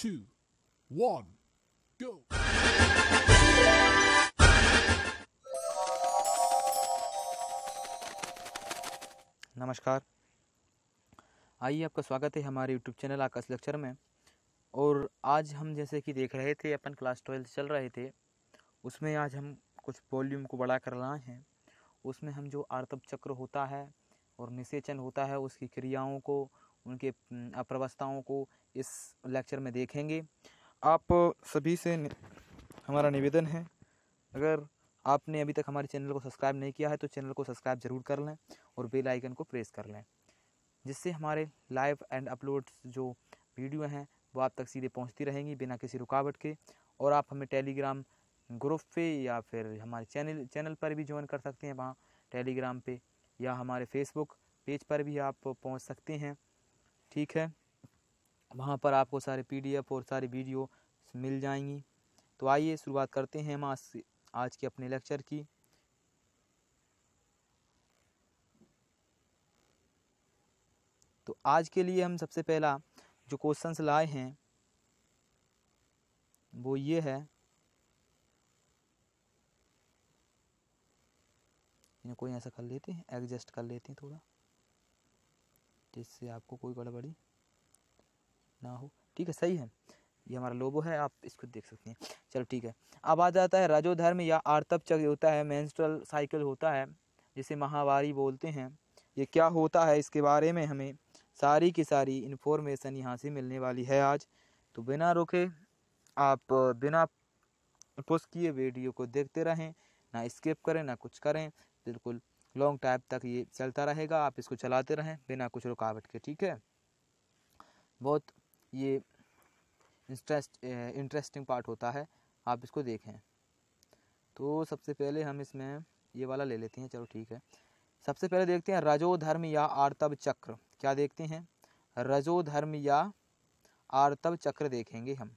two, one, go. नमस्कार आइए आपका स्वागत है हमारे YouTube चैनल आकाश लेक्चर में और आज हम जैसे कि देख रहे थे अपन क्लास ट्वेल्थ चल रहे थे उसमें आज हम कुछ वॉल्यूम को बड़ा कर लाए हैं उसमें हम जो आर्तव चक्र होता है और निषेचन होता है उसकी क्रियाओं को उनके अप्रवस्थाओं को इस लेक्चर में देखेंगे आप सभी से हमारा निवेदन है अगर आपने अभी तक हमारे चैनल को सब्सक्राइब नहीं किया है तो चैनल को सब्सक्राइब ज़रूर कर लें और बेल आइकन को प्रेस कर लें जिससे हमारे लाइव एंड अपलोड जो वीडियो हैं वो आप तक सीधे पहुंचती रहेंगी बिना किसी रुकावट के और आप हमें टेलीग्राम ग्रुप पे या फिर हमारे चैनल चैनल पर भी ज्वाइन कर सकते हैं वहाँ टेलीग्राम पे या हमारे फेसबुक पेज पर भी आप पहुँच सकते हैं ठीक है वहाँ पर आपको सारे पी और सारी वीडियो मिल जाएंगी तो आइए शुरुआत करते हैं हम आज आज के अपने लेक्चर की तो आज के लिए हम सबसे पहला जो क्वेश्चंस लाए हैं वो ये है इन्हें कोई ऐसा कर लेते हैं एडजस्ट कर लेते हैं थोड़ा जिससे आपको कोई गड़बड़ी ना हो ठीक है सही है ये हमारा लोबो है आप इसको देख सकते हैं चलो ठीक है अब आ जाता है रजोधर्म या आर्तव चक्र होता है मेंस्ट्रल साइकिल होता है जिसे महावारी बोलते हैं ये क्या होता है इसके बारे में हमें सारी की सारी इन्फॉर्मेशन यहाँ से मिलने वाली है आज तो बिना रुके आप बिना पुश किए वीडियो को देखते रहें ना स्किप करें ना कुछ करें बिल्कुल लॉन्ग टाइम तक ये चलता रहेगा आप इसको चलाते रहें बिना कुछ रुकावट के ठीक है बहुत ये इंटरेस्ट इंटरेस्टिंग पार्ट होता है आप इसको देखें तो सबसे पहले हम इसमें ये वाला ले लेते हैं चलो ठीक है सबसे पहले देखते हैं रजोधर्म या आर्तव चक्र क्या देखते हैं रजोधर्म या आर्तव चक्र देखेंगे हम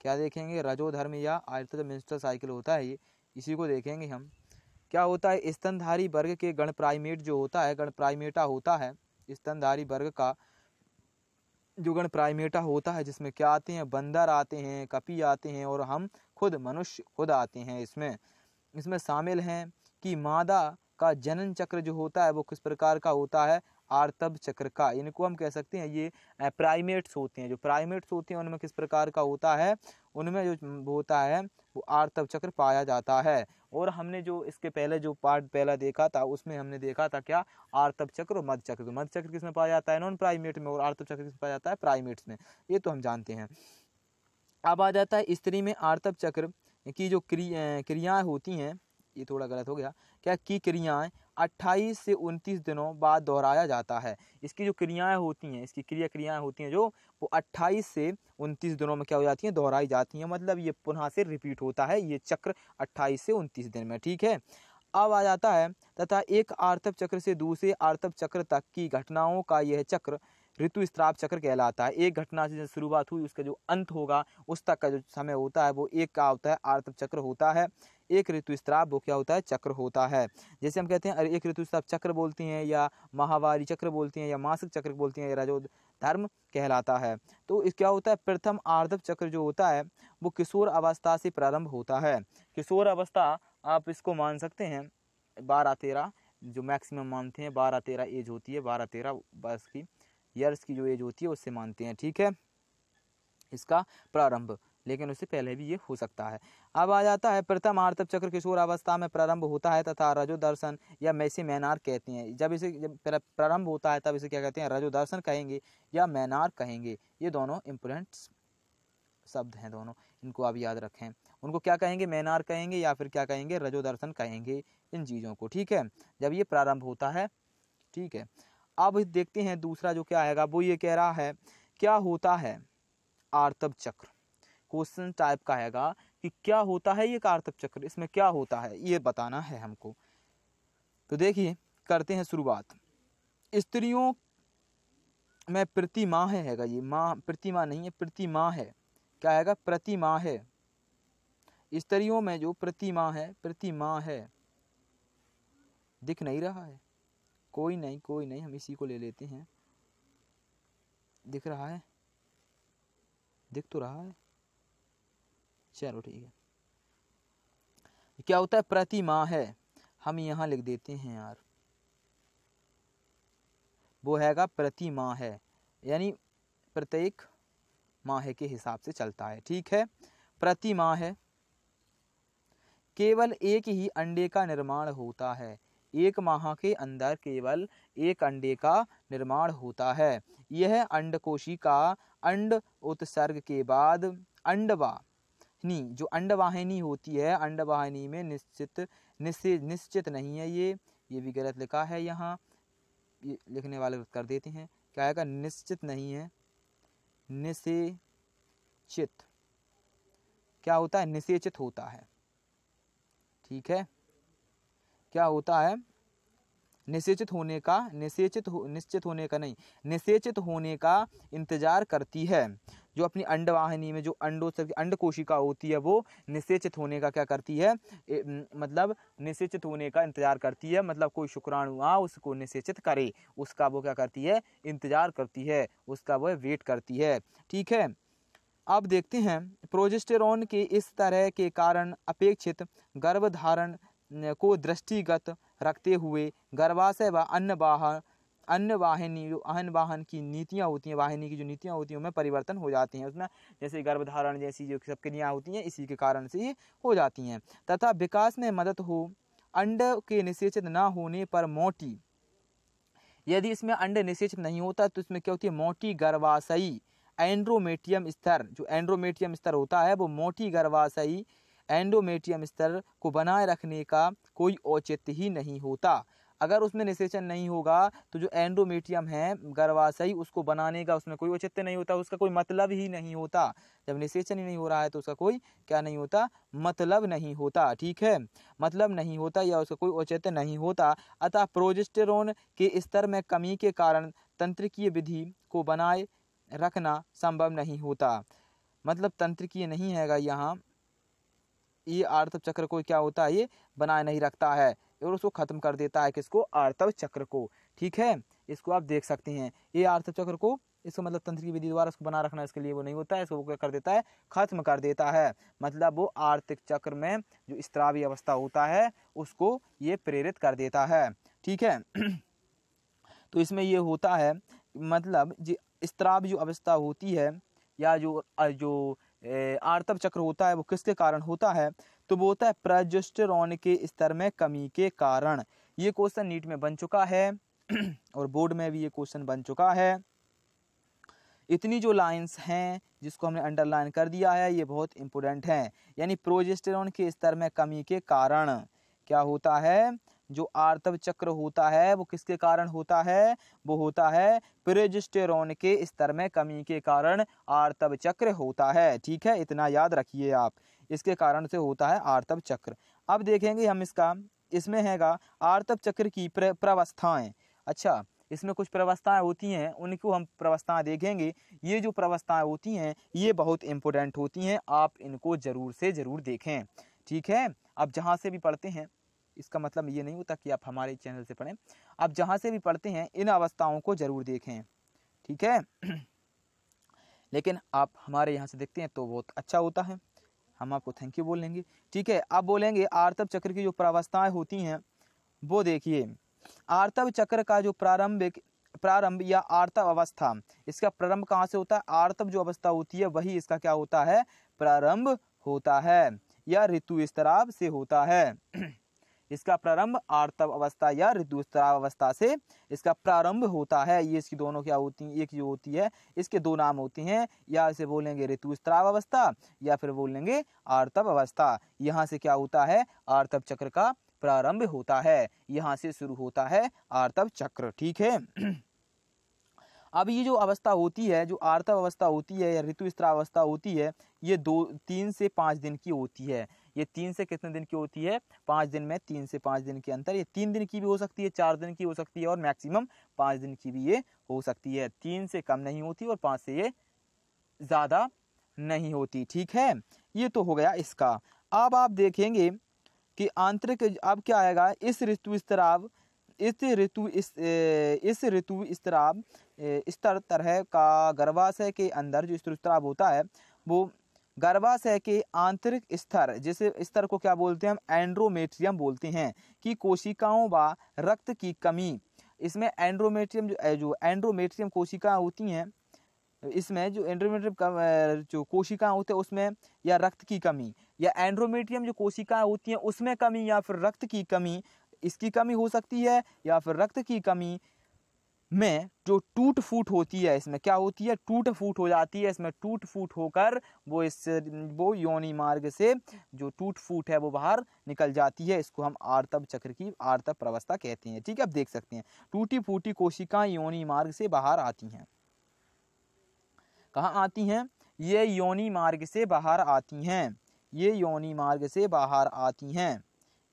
क्या देखेंगे रजोधर्म या आर्तव मिनिस्टर साइकिल होता है ये इसी को देखेंगे हम क्या होता है स्तनधारी वर्ग के प्राइमेट जो होता है गणप्राइमेटा होता है स्तनधारी वर्ग का जो गण प्राइमेटा होता है जिसमें क्या आते हैं बंदर आते हैं कपी आते हैं और हम खुद मनुष्य खुद आते हैं इसमें इसमें शामिल हैं कि मादा का जनन चक्र जो होता है वो किस प्रकार का होता है आर्तब का इनको हम कह सकते हैं ये प्राइमेट्स होते हैं जो प्राइमेट्स होते हैं उनमें किस प्रकार का होता है उनमें जो होता है वो आर्तव चक्र पाया जाता है और हमने जो इसके पहले जो पार्ट पहला देखा था उसमें हमने देखा था क्या आर्तव चक्र और मध्य चक्र तो मध्य चक्र किसमें पाया जाता है नॉन प्राइमेट में और आर्तव चक्र किसमें पाया जाता है प्राइमेट्स में ये तो हम जानते हैं अब आ जाता है स्त्री में आर्तव चक्र की जो क्रिया क्रियाएँ होती हैं ये थोड़ा गलत हो गया क्या की क्रियाएं 28 से 29 दिनों बाद दोहराया जाता है इसकी जो क्रियाएं होती हैं इसकी क्रिया क्रियाएं होती हैं जो वो 28 से 29 दिनों में क्या हो जाती हैं दोहराई जाती हैं मतलब ये पुनः से रिपीट होता है ये चक्र 28 से 29 दिन में ठीक है अब आ जाता है तथा एक आर्तव चक्र से दूसरे आर्तव चक्र तक की घटनाओं का यह चक्र ऋतु स्त्राव चक्र कहलाता है एक घटना से जैसे शुरुआत हुई उसका जो अंत होगा उस तक का जो समय होता है वो एक का होता है आर्तव चक्र होता है एक ऋतु स्त्राप वो क्या होता है चक्र होता है जैसे हम कहते हैं एक ऋतु चक्र बोलती हैं या महावारी चक्र बोलती हैं या मासिक चक्र बोलती हैं या राजो धर्म कहलाता है तो इस क्या होता है प्रथम आर्धव चक्र जो होता है वो किशोर अवस्था से प्रारंभ होता है किशोर अवस्था आप इसको मान सकते हैं बारह तेरह जो मैक्सिमम मानते हैं बारह तेरह एज होती है बारह तेरह बस की ईयर्स की जो एज होती है उससे मानते हैं ठीक है इसका प्रारंभ लेकिन उससे पहले भी ये हो सकता है अब आ जाता है प्रथम आर्तव चक्र किशोर अवस्था में प्रारंभ होता है तथा रजो दर्शन या मैसी मैनार कहते हैं जब इसे जब प्रारंभ होता है तब इसे क्या कहते हैं रजो दर्शन कहेंगे या मैनार कहेंगे ये दोनों इम्पोर्टेंट शब्द हैं दोनों इनको आप याद रखें उनको क्या कहेंगे मैनार कहेंगे या फिर क्या कहेंगे रजो दर्शन कहेंगे इन चीज़ों को ठीक है जब ये प्रारंभ होता है ठीक है अब देखते हैं दूसरा जो क्या आएगा वो ये कह रहा है क्या होता है आर्तव चक्र क्वेश्चन टाइप का हैगा कि क्या होता है ये कार्तक चक्र इसमें क्या होता है ये बताना है हमको तो देखिए करते हैं शुरुआत स्त्रियों में प्रतिमा है हैगा ये माह प्रतिमा नहीं है प्रतिमा है क्या हैगा प्रतिमा है स्त्रियों में जो प्रतिमा है प्रतिमा है दिख नहीं रहा है कोई नहीं कोई नहीं हम इसी को ले लेते हैं दिख रहा है दिख तो रहा है चलो ठीक है क्या होता है प्रतिमा है हम यहाँ लिख देते हैं यार वो हैगा प्रतिमा है यानी प्रत्येक माह के हिसाब से चलता है ठीक है प्रति माह केवल एक ही अंडे का निर्माण होता है एक माह के अंदर केवल एक अंडे का निर्माण होता है यह अंडकोशी का अंड उत्सर्ग के बाद अंडवा वाहिनी जो अंडवाहिनी होती है अंडवाहिनी में निश्चित निश्चित निश्चित नहीं है ये ये भी गलत लिखा है यहाँ ये लिखने वाले कर देते हैं क्या आएगा निश्चित नहीं है निषेचित क्या होता है निषेचित होता है ठीक है क्या होता है निषेचित होने का निषेचित हो निश्चित होने का नहीं निषेचित होने का इंतजार करती है जो अपनी अंडवाहिनी में जो अंडो से अंड कोशिका होती है वो निषेचित होने का क्या करती है ए, मतलब निषेचित होने का इंतजार करती है मतलब कोई शुक्राणु आ उसको निषेचित करे उसका वो क्या करती है इंतजार करती है उसका वह वेट करती है ठीक है अब देखते हैं प्रोजेस्टेरॉन के इस तरह के कारण अपेक्षित गर्भधारण को दृष्टिगत रखते हुए गर्भाशय व अन्य बाहर अन्य वाहिनी जो अहन वाहन की नीतियाँ होती हैं वाहिनी की जो नीतियाँ होती हैं उनमें परिवर्तन हो जाते हैं उसमें जैसे गर्भधारण जैसी जो सब क्रियाँ होती हैं इसी के कारण से ही हो जाती हैं तथा विकास में मदद हो अंड के निषेचित ना होने पर मोटी यदि इसमें अंड निषेचित नहीं होता तो इसमें क्या होती है मोटी गर्भाशयी एंड्रोमेटियम स्तर जो एंड्रोमेटियम स्तर होता है वो मोटी गर्भाशयी एंडोमेटियम स्तर को बनाए रखने का कोई औचित्य ही नहीं होता अगर उसमें निषेचन नहीं होगा तो जो एंडोमेटियम है गर्भाशयी उसको बनाने का उसमें कोई औचित्य नहीं होता उसका कोई मतलब ही नहीं होता जब निषेचन ही नहीं हो रहा है तो उसका कोई क्या नहीं होता मतलब नहीं होता ठीक है मतलब नहीं होता या उसका कोई औचित्य नहीं होता अतः प्रोजेस्टेरोन के स्तर में कमी के कारण तंत्रिकीय विधि को बनाए रखना संभव नहीं होता मतलब तंत्रिकीय नहीं हैगा यहाँ ये आर्थ चक्र को क्या होता है ये बनाए नहीं रखता है और उसको ख़त्म कर देता है किसको आर्तव चक्र को ठीक है इसको आप देख सकते हैं ये आर्तव चक्र को इसको मतलब तंत्र की विधि द्वारा उसको बना रखना इसके लिए वो नहीं होता है इसको वो क्या कर देता है खत्म कर देता है मतलब वो आर्थिक चक्र में जो स्त्रावी अवस्था होता है उसको ये प्रेरित कर देता है ठीक है तो इसमें ये होता है मतलब जो स्त्राव जो अवस्था होती है या जो जो आर्तव चक्र होता है वो किसके कारण होता है तो वो होता है प्रजस्टरॉन के स्तर में कमी के कारण ये क्वेश्चन नीट में बन चुका है और बोर्ड में भी ये क्वेश्चन बन चुका है इतनी जो लाइंस हैं जिसको हमने अंडरलाइन कर दिया है ये बहुत इंपॉर्टेंट हैं यानी प्रोजेस्टेरॉन के स्तर में कमी के कारण क्या होता है जो आर्तव चक्र होता है वो किसके कारण होता है वो होता है प्रोजेस्टेरॉन के स्तर में कमी के कारण आर्तव चक्र होता है ठीक है इतना याद रखिए आप इसके कारण से होता है आर्तव चक्र अब देखेंगे हम इसका इसमें हैगा आर्तव चक्र की प्रवस्थाएँ अच्छा इसमें कुछ प्रवस्थाएँ होती हैं उनको हम प्रवस्थाएँ देखेंगे ये जो प्रवस्थाएँ होती हैं ये बहुत इम्पोर्टेंट होती हैं आप इनको ज़रूर से ज़रूर देखें ठीक है आप जहाँ से भी पढ़ते हैं इसका मतलब ये नहीं होता कि आप हमारे चैनल से पढ़ें आप जहाँ से भी पढ़ते हैं इन अवस्थाओं को ज़रूर देखें ठीक है लेकिन आप हमारे यहाँ से देखते हैं तो बहुत अच्छा होता है हम आपको थैंक यू बोल लेंगे ठीक है अब बोलेंगे आर्तव चक्र की जो प्रावस्थाएँ होती हैं वो देखिए आर्तव चक्र का जो प्रारंभिक प्रारंभ या आर्तव अवस्था इसका प्रारंभ कहाँ से होता है आर्तव जो अवस्था होती है वही इसका क्या होता है प्रारंभ होता है या ऋतु स्तराव से होता है इसका प्रारंभ आर्तव अवस्था या ऋतुस्त्राव अवस्था से इसका प्रारंभ होता है ये इसकी दोनों क्या होती हैं एक जो होती है इसके दो नाम होते हैं या इसे बोलेंगे ऋतुस्त्राव अवस्था या फिर बोलेंगे आर्तव अवस्था यहाँ से क्या होता है आर्तव चक्र का प्रारंभ होता है यहाँ से शुरू होता है आर्तव चक्र ठीक है अब ये जो अवस्था होती है जो आर्तव अवस्था होती है या ऋतु स्त्राव अवस्था होती है ये दो तीन से पाँच दिन की होती है ये तीन से कितने दिन की होती है पाँच दिन में तीन से पाँच दिन के अंतर ये तीन दिन की भी हो सकती है चार दिन की हो सकती है और मैक्सिमम पाँच दिन की भी ये हो सकती है तीन से कम नहीं होती और पाँच से ये ज़्यादा नहीं होती ठीक है ये तो हो गया इसका अब आप देखेंगे कि आंतरिक अब क्या आएगा इस ऋतु स्तराव इस ऋतु इस ऋतु स्तराव स्तर तरह का गर्भाशय के अंदर जो स्तराव होता है वो गर्भाशय के आंतरिक स्तर जिसे स्तर को क्या बोलते हैं हम एंड्रोमेट्रियम बोलते हैं कि कोशिकाओं व रक्त की कमी इसमें एंड्रोमेट्रियम जो जो एंड्रोमेट्रियम कोशिका होती हैं इसमें जो एंड्रोमेट्रियम जो कोशिका होते हैं उसमें या रक्त की कमी या एंड्रोमेट्रियम जो कोशिका होती हैं उसमें कमी या फिर रक्त की कमी इसकी कमी हो सकती है या फिर रक्त की कमी में जो टूट फूट होती है इसमें क्या होती है टूट फूट हो जाती है इसमें टूट फूट होकर वो इस वो योनि मार्ग से जो टूट फूट है वो बाहर निकल जाती है इसको हम आर्तव चक्र की आर्तव प्रवस्था कहते हैं ठीक है आप देख सकते हैं टूटी फूटी कोशिकाएं योनि मार्ग से बाहर आती हैं कहाँ आती हैं ये योनि मार्ग से बाहर आती हैं ये योनि मार्ग से बाहर आती हैं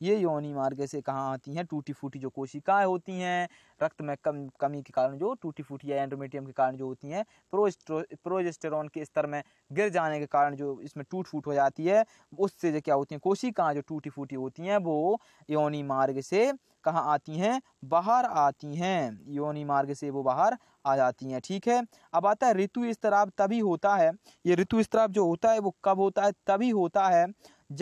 ये योनि मार्ग से कहाँ आती हैं टूटी फूटी जो कोशिकाएं होती हैं रक्त में कम कमी के कारण जो टूटी फूटी या एंड्रोमेटियम के कारण जो होती हैं प्रोजेस्ट्रो प्रोजेस्टेरॉन के स्तर में गिर जाने के कारण जो इसमें टूट फूट हो जाती है उससे जो क्या होती हैं कोशिकाएं जो टूटी फूटी होती हैं वो योनि मार्ग से कहाँ आती हैं बाहर आती हैं योनि मार्ग से वो बाहर आ जाती हैं ठीक है अब आता है ऋतु स्त्राव तभी होता है ये ऋतु स्त्राव जो होता है वो कब होता है तभी होता है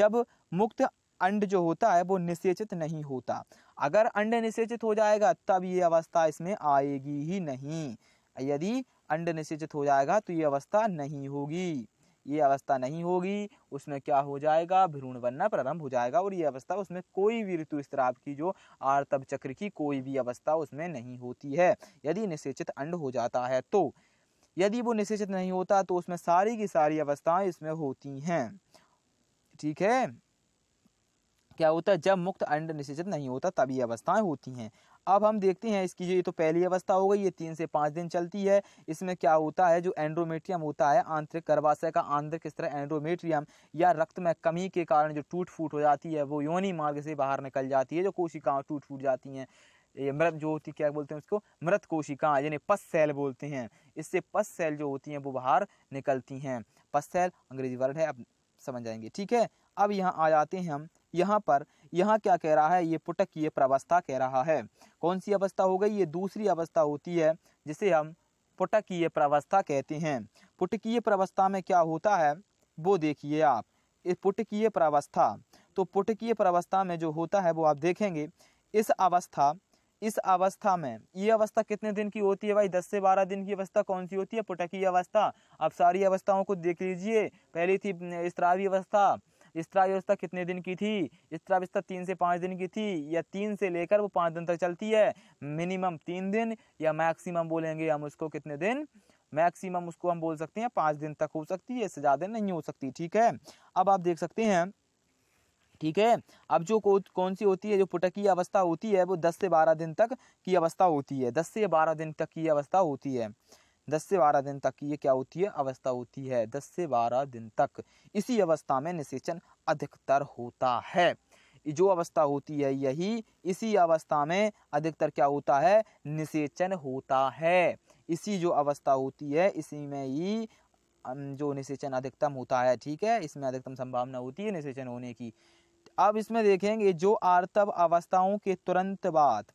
जब मुक्त अंड जो होता है वो निषेचित नहीं होता अगर अंड निषेचित हो जाएगा तब ये अवस्था इसमें आएगी ही नहीं यदि अंड निषेचित हो जाएगा तो ये अवस्था नहीं होगी ये अवस्था नहीं होगी उसमें क्या हो जाएगा भ्रूण बनना प्रारंभ हो जाएगा और ये अवस्था उसमें कोई भी ऋतु स्त्राव की जो आर्तव चक्र की कोई भी अवस्था उसमें नहीं होती है यदि निषेचित अंड हो जाता है तो यदि वो निषेचित नहीं होता तो उसमें सारी की सारी अवस्थाएं इसमें होती हैं ठीक है क्या होता है जब मुक्त अंड निषेचित नहीं होता तभी अवस्थाएं होती हैं अब हम देखते हैं इसकी जो ये तो पहली अवस्था हो गई ये तीन से पाँच दिन चलती है इसमें क्या होता है जो एंड्रोमेट्रियम होता है आंतरिक गर्भाशय का आंतरिक स्तर तरह एंड्रोमेट्रियम या रक्त में कमी के कारण जो टूट फूट हो जाती है वो योनी मार्ग से बाहर निकल जाती है जो कोशिकाएं टूट फूट जाती हैं ये मृत जो होती क्या बोलते हैं उसको मृत कोशिका यानी पस सेल बोलते हैं इससे पस सेल जो होती हैं वो बाहर निकलती हैं पस सेल अंग्रेजी वर्ड है अब समझ जाएंगे ठीक है अब यहाँ आ जाते हैं हम यहाँ पर यहाँ क्या कह रहा है ये पुटक ये प्रवस्था कह रहा है कौन सी अवस्था हो गई ये दूसरी अवस्था होती है जिसे हम पुटकीय प्रवस्था कहते हैं पुटकीय प्रवस्था में क्या होता है वो देखिए आप इस पुटकीय प्रवस्था तो पुटकीय प्रवस्था में जो होता है वो आप देखेंगे इस अवस्था इस अवस्था में ये अवस्था कितने दिन की होती है भाई दस से बारह दिन की अवस्था कौन सी होती है पुटकीय अवस्था आप सारी अवस्थाओं को देख लीजिए पहली थी स्त्रावी अवस्था स्त्रावस्था कितने दिन की थी स्त्रावस्था तीन से पाँच दिन की थी या तीन से लेकर वो पाँच दिन तक चलती है मिनिमम तीन दिन या मैक्सिमम बोलेंगे हम उसको कितने दिन मैक्सिमम उसको हम बोल सकते हैं पाँच दिन तक हो सकती है इससे ज़्यादा नहीं हो सकती ठीक है अब आप देख सकते हैं ठीक है अब जो कौन सी होती है जो पुटकीय अवस्था होती है वो 10 से 12 दिन तक की अवस्था होती है 10 से 12 दिन तक की अवस्था होती है दस से बारह दिन तक ये क्या होती है अवस्था होती है दस से बारह दिन तक इसी अवस्था में निषेचन अधिकतर होता है जो अवस्था होती है यही इसी अवस्था में अधिकतर क्या होता है निषेचन होता है इसी जो अवस्था होती है इसी में ही जो निषेचन अधिकतम होता है ठीक है इसमें अधिकतम संभावना होती है निषेचन होने की अब इसमें देखेंगे जो आर्तव अवस्थाओं के तुरंत बाद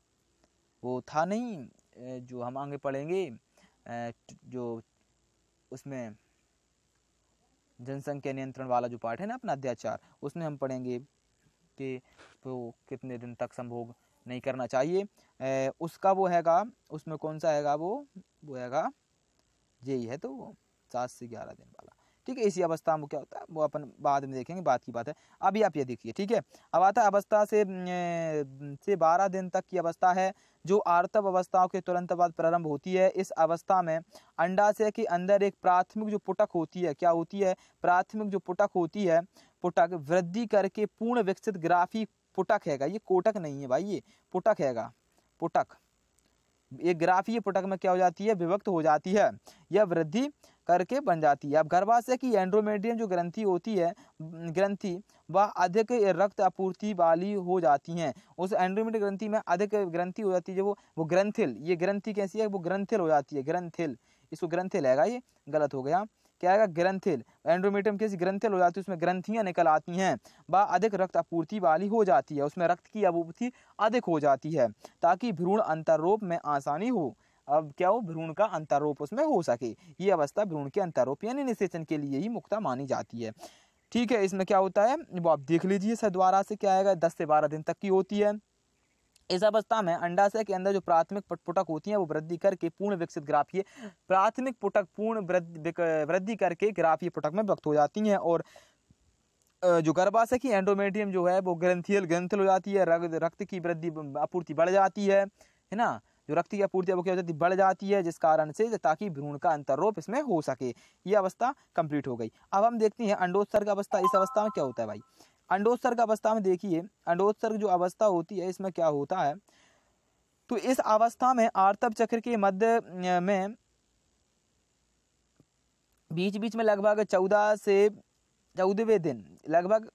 वो था नहीं जो हम आगे पढ़ेंगे जो उसमें जनसंख्या नियंत्रण वाला जो पार्ट है ना अपना अत्याचार उसमें हम पढ़ेंगे कि वो कितने दिन तक संभोग नहीं करना चाहिए ए, उसका वो हैगा उसमें कौन सा हैगा वो वो हैगा यही है तो सात से ग्यारह दिन वाला ठीक है इसी अवस्था में क्या होता है वो अपन बाद में देखेंगे बाद की बात है अभी आप ये देखिए ठीक है अब आता है अवस्था से से बारह दिन तक की अवस्था है जो आर्तव अवस्थाओं के तुरंत बाद प्रारंभ होती है इस अवस्था में अंडाशय के अंदर एक प्राथमिक जो पुटक होती है क्या होती है प्राथमिक जो पुटक होती है पुटक वृद्धि करके पूर्ण विकसित ग्राफी पुटक हैगा ये कोटक नहीं है भाई ये पुटक हैगा पुटक ये ग्राफी पुटक में क्या हो जाती है विभक्त हो जाती है यह वृद्धि करके बन जाती है अब गर्भाशय की एंड्रोमेडियन जो ग्रंथि होती है ग्रंथि वह अधिक रक्त आपूर्ति वाली हो जाती हैं उस एंड्रोमेडियन ग्रंथि में अधिक ग्रंथि हो जाती है वो वो ग्रंथिल ये ग्रंथि कैसी है वो ग्रंथिल हो जाती है ग्रंथिल इसको ग्रंथिल है ये गलत हो गया क्या है ग्रंथिल एंड्रोमेटम कैसी ग्रंथिल हो जाती है उसमें ग्रंथियाँ निकल आती हैं व अधिक रक्त आपूर्ति वाली हो जाती है उसमें रक्त की आपूर्ति अधिक हो जाती है ताकि भ्रूण अंतरोप में आसानी हो अब क्या हो भ्रूण का अंतरोप उसमें हो सके ये अवस्था भ्रूण के अंतरोप यानी निषेचन के लिए ही मुक्ता मानी जाती है ठीक है इसमें क्या होता है वो आप देख लीजिए द्वारा से क्या आएगा दस से बारह दिन तक की होती है इस अवस्था में अंडाशय के अंदर जो प्राथमिक पुटपुटक होती है वो वृद्धि करके पूर्ण विकसित ग्राफीय प्राथमिक पुटक पूर्ण वृद्धि करके ग्राफीय पुटक में व्यक्त हो जाती है और जो गर्भाशय की एंडोमेडियम जो है वो ग्रंथियल ग्रंथल हो जाती है रक्त की वृद्धि आपूर्ति बढ़ जाती है है ना जो रक्त की आपूर्ति वो क्या हो जाती बढ़ जाती है जिस कारण से ताकि भ्रूण का अंतरोप इसमें हो सके ये अवस्था कंप्लीट हो गई अब हम देखते हैं अंडोत्सर्ग अवस्था इस अवस्था में क्या होता है भाई अंडोत्सर्ग अवस्था में देखिए अंडोत्सर्ग जो अवस्था होती है इसमें क्या होता है तो इस अवस्था में आर्तव चक्र के मध्य में बीच बीच में लगभग चौदह से चौदहवें दिन लगभग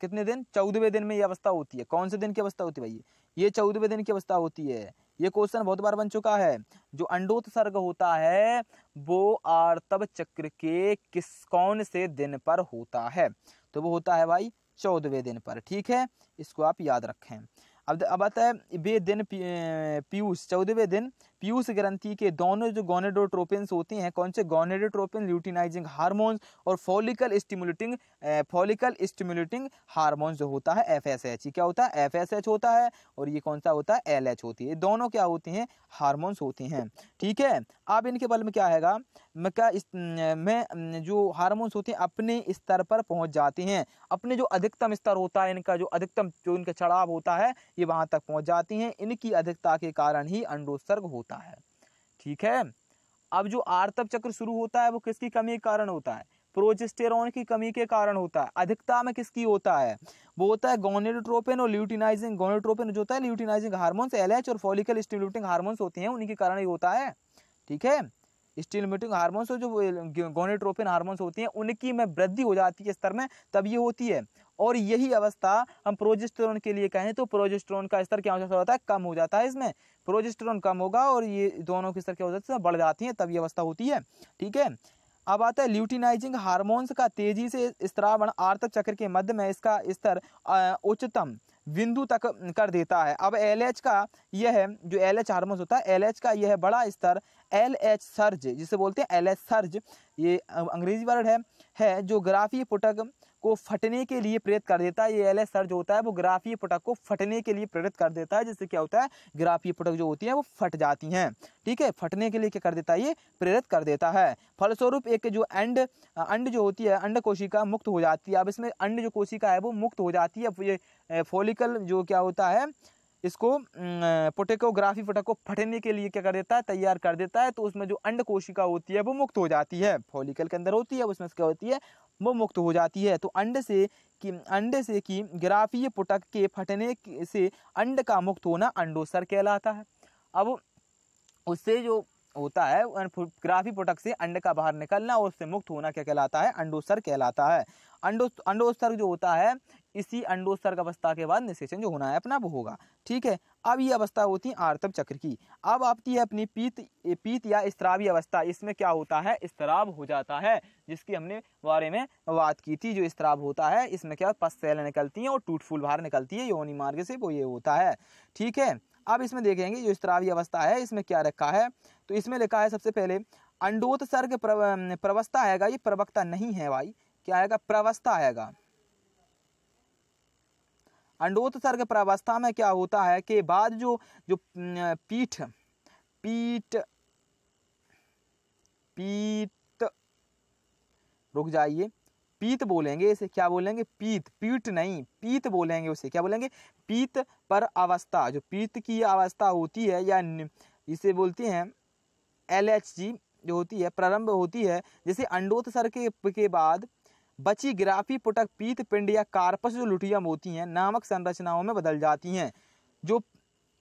कितने दिन चौदहवें दिन में यह अवस्था होती है कौन से दिन की अवस्था होती है भाई ये चौदहवें दिन की अवस्था होती है ये क्वेश्चन बहुत बार बन चुका है जो अंडोत्सर्ग होता है वो आर्तव चक्र के किस कौन से दिन पर होता है तो वो होता है भाई चौदहवें दिन पर ठीक है इसको आप याद रखें अब अब आता है वे दिन पीयूष चौदहवें दिन पीयूष ग्रंथि के दोनों जो गोनेडोट्रोपिन होते हैं कौन से गोनेडोट्रोपिन ल्यूटिनाइजिंग हारमोन्स और follicle stimulating follicle stimulating hormone जो होता है एफ क्या होता है एफ होता है और ये कौन सा होता है एल होती है दोनों क्या होते हैं हारमोन्स होते हैं ठीक है अब इनके बल में क्या हैगा मैं क्या इस मैं जो हारमोन होते हैं अपने स्तर पर पहुंच जाते हैं अपने जो अधिकतम स्तर होता है इनका जो अधिकतम जो इनका चढ़ाव होता है ये वहां तक पहुंच जाती हैं इनकी अधिकता के कारण ही अंडोत्सर्ग होता है होता है ठीक है अब जो आर्तव चक्र शुरू होता है वो किसकी कमी के कारण होता है प्रोजेस्टेरॉन की कमी के कारण होता है अधिकता में किसकी होता है वो होता है गोनेडोट्रोपिन और ल्यूटिनाइजिंग गोनेडोट्रोपिन जो होता है ल्यूटिनाइजिंग हार्मोन्स एलएच और फॉलिकल स्टिमुलेटिंग हार्मोन्स होते हैं उन्हीं के कारण ये होता है ठीक है स्टिमुलेटिंग हार्मोन्स जो गोनेट्रोपिन हार्मोन्स होती हैं उनकी में वृद्धि हो जाती है स्तर में तब ये होती है और यही अवस्था हम प्रोजेस्ट्रॉन के लिए कहें तो प्रोजेस्ट्रोन का स्तर क्या हो जाता है कम हो जाता है इसमें प्रोजेस्ट्रोन कम होगा और ये दोनों के स्तर क्या हो जाते हैं बढ़ जाती हैं तब ये अवस्था होती है ठीक है अब आता है ल्यूटिनाइजिंग हार्मोन्स का तेजी से स्त्रावण आर्तक चक्र के मध्य में इसका स्तर उच्चतम बिंदु तक कर देता है अब एल का यह जो एल एच हार्मोन्स होता है एल का यह बड़ा स्तर एल एच सर्ज जिसे बोलते हैं एल एच सर्ज ये अंग्रेजी वर्ड है है जो ग्राफी पुटक को फटने के लिए प्रेरित कर देता है ये एल सर जो होता है वो ग्राफीय पुटक को फटने के लिए प्रेरित कर देता है जिससे क्या होता है ग्राफीय पुटक जो होती है वो फट जाती हैं ठीक है फटने के लिए क्या कर देता है ये प्रेरित कर देता है फलस्वरूप एक जो अंड अंड जो होती है अंड कोशिका मुक्त हो जाती है अब इसमें अंड जो कोशिका है वो मुक्त हो जाती है ये फोलिकल जो क्या होता है इसको पोटेकोग्राफी पुटक को फटने के लिए क्या कर देता है तैयार कर देता है तो उसमें जो अंड कोशिका होती है वो मुक्त हो जाती है फॉलिकल के अंदर होती है उसमें क्या होती है वो मुक्त हो जाती है तो अंडे से कि अंडे से कि ग्राफीय पुटक के फटने से अंड का मुक्त होना अंडोसर कहलाता है अब उससे जो होता है ग्राफी पुटक से अंड का बाहर निकलना और उससे मुक्त होना क्या कहलाता है अंडोसर कहलाता है अंडो अंडोस्तर जो होता है इसी अंडोस्तर अवस्था के बाद निषेचन जो होना है अपना वो होगा ठीक है अब ये अवस्था होती है आर्तव चक्र की अब आपती है अपनी पीत पीत या स्त्रावी अवस्था इसमें क्या होता है स्त्राव हो जाता है जिसकी हमने बारे में बात की थी जो स्त्राव होता है इसमें क्या पस निकलती है और टूट फूल बाहर निकलती है योनि मार्ग से वो ये होता है ठीक है अब इसमें देखेंगे जो स्त्रावी अवस्था है इसमें क्या रखा है तो इसमें लिखा है सबसे पहले अंडोत्सर्ग प्रवस्था हैगा ये प्रवक्ता नहीं है भाई क्या हैगा प्रवस्था हैगा अंडोत्सर्ग प्रावस्था में क्या होता है कि बाद जो जो पीठ पीठ पीत रुक जाइए पीत बोलेंगे इसे क्या बोलेंगे पीत पीठ नहीं पीत बोलेंगे उसे क्या बोलेंगे पीत पर अवस्था जो पीत की अवस्था होती है या इसे बोलते हैं एल एच जी जो होती है प्रारंभ होती है जैसे अंडोत्सर्ग के के बाद बची ग्राफी पुटक पीत पिंड या कार्पस जो लुटियम होती हैं नामक संरचनाओं में बदल जाती हैं जो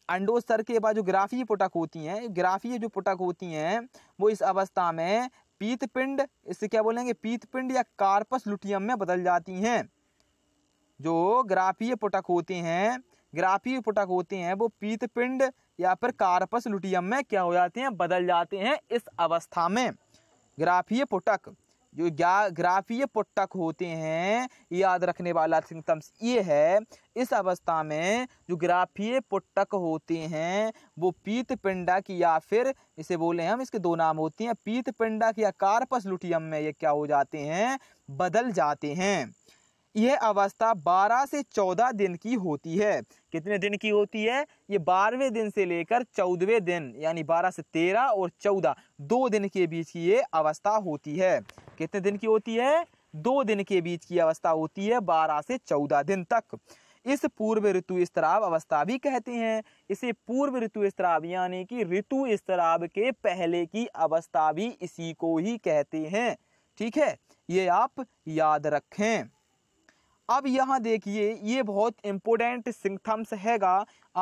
अंडोस्तर के बाद जो ग्राफी पुटक होती हैं ग्राफी जो पुटक होती हैं वो इस अवस्था में पीत पिंड इससे क्या बोलेंगे पीत पिंड या कार्पस लुटियम में बदल जाती हैं जो ग्राफीय पुटक होते हैं ग्राफीय पुटक होते हैं वो पीत पिंड या फिर कार्पस लुटियम में क्या हो जाते हैं बदल जाते हैं इस अवस्था में ग्राफीय पुटक जो ग्राफीय पुट्टक होते हैं याद रखने वाला सिम्टम्स ये है इस अवस्था में जो ग्राफीय पुट्टक होते हैं वो पीत पिंडक या फिर इसे बोले हम इसके दो नाम होते हैं पीत पिंडक या कार्पस लुटियम में ये क्या हो जाते हैं बदल जाते हैं यह अवस्था 12 से 14 दिन की होती है कितने दिन की होती है ये बारहवें दिन से लेकर चौदहवें दिन यानी 12 से 13 और 14 दो दिन के बीच की ये अवस्था होती है कितने दिन की होती है दो दिन के बीच की अवस्था होती है बारह से चौदह दिन तक इस पूर्व ऋतु स्त्राव अवस्था भी कहते हैं इसे पूर्व ऋतु स्त्राव यानी कि ऋतु स्त्राव के पहले की अवस्था भी इसी को ही कहते हैं ठीक है ये आप याद रखें अब यहाँ देखिए ये बहुत इंपोर्टेंट सिंथम्स हैगा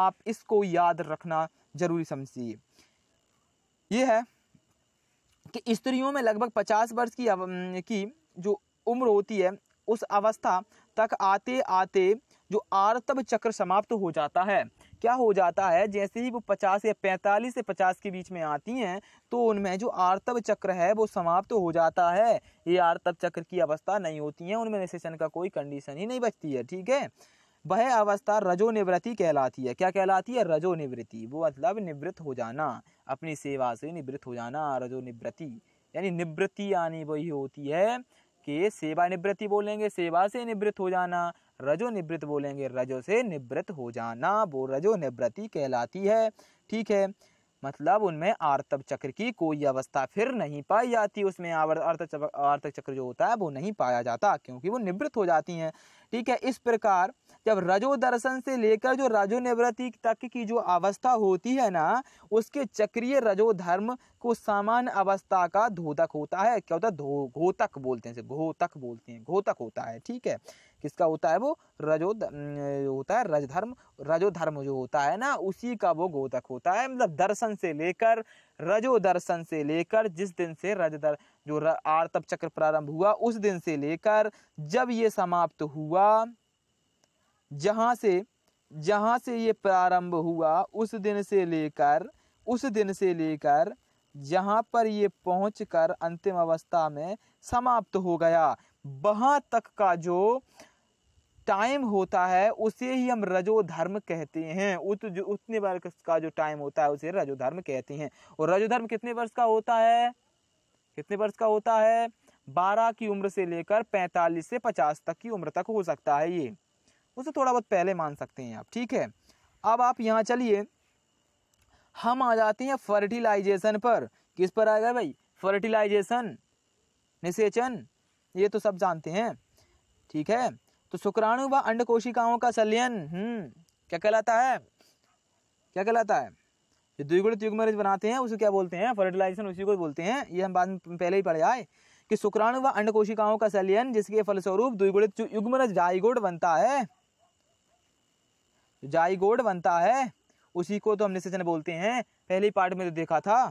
आप इसको याद रखना ज़रूरी समझिए ये है कि स्त्रियों में लगभग पचास वर्ष की की जो उम्र होती है उस अवस्था तक आते आते जो आर्तव चक्र समाप्त हो जाता है क्या हो जाता है जैसे ही वो पचास या पैंतालीस से पचास के बीच में आती हैं तो उनमें जो आर्तव चक्र है वो समाप्त तो हो जाता है ये आर्तव चक्र की अवस्था नहीं होती है उनमें निशेषण का कोई कंडीशन ही नहीं बचती है ठीक है वह अवस्था रजोनिवृत्ति कहलाती है क्या कहलाती है रजोनिवृत्ति वो मतलब निवृत्त हो जाना अपनी सेवा से निवृत्त हो जाना रजोनिवृत्ति यानी निवृत्ति यानी वही होती है कि सेवा निवृत्ति बोलेंगे सेवा से निवृत्त हो जाना रजो निवृत्त बोलेंगे रजो से निवृत्त हो जाना वो रजो निवृत्ति कहलाती है ठीक है मतलब उनमें आर्तव चक्र की कोई अवस्था फिर नहीं पाई जाती उसमें आर्तव आर्तव चक्र जो होता है वो नहीं पाया जाता क्योंकि वो निवृत्त हो जाती हैं ठीक है इस प्रकार जब रजो दर्शन से लेकर जो रजो निवृत्ति तक की जो अवस्था होती है ना उसके चक्रीय रजो धर्म को सामान्य अवस्था का धोतक होता है क्या होता है धो घोतक बोलते हैं घोतक बोलते हैं घोतक होता है ठीक है किसका होता है वो रजो होता है रजधर्म रजोधर्म जो होता है ना उसी का वो गोतक होता है मतलब दर्शन से लेकर रजो दर्शन से लेकर जिस दिन से रजदर जो आर्तव चक्र प्रारंभ हुआ उस दिन से लेकर जब ये समाप्त हुआ जहाँ से जहाँ से ये प्रारंभ हुआ उस दिन से लेकर उस दिन से लेकर जहाँ पर ये पहुँच अंतिम अवस्था में समाप्त हो गया वहाँ तक का जो टाइम होता है उसे ही हम रजो धर्म कहते हैं उत जो उतने वर्ष का जो टाइम होता है उसे रजो धर्म कहते हैं और रजो धर्म कितने वर्ष का होता है कितने वर्ष का होता है बारह की उम्र से लेकर पैंतालीस से पचास तक की उम्र तक हो सकता है ये उसे थोड़ा बहुत पहले मान सकते हैं आप ठीक है अब आप यहाँ चलिए हम आ जाते हैं फर्टिलाइजेशन पर किस पर आएगा भाई फर्टिलाइजेशन निषेचन ये तो सब जानते हैं ठीक है तो शुक्राणु व अंड कोशिकाओं का संलयन हम्म, क्या कहलाता है क्या कहलाता है जो द्विगुणित युग्म बनाते हैं उसे क्या बोलते हैं फर्टिलाइजेशन उसी को बोलते हैं ये हम बाद में पहले ही पढ़े आए कि शुक्राणु व अंड कोशिकाओं का संलयन जिसके फलस्वरूप द्विगुणित युग्म जायगोड बनता है जायगोड बनता है उसी को तो हम निषेचन बोलते हैं पहले पार्ट में तो देखा था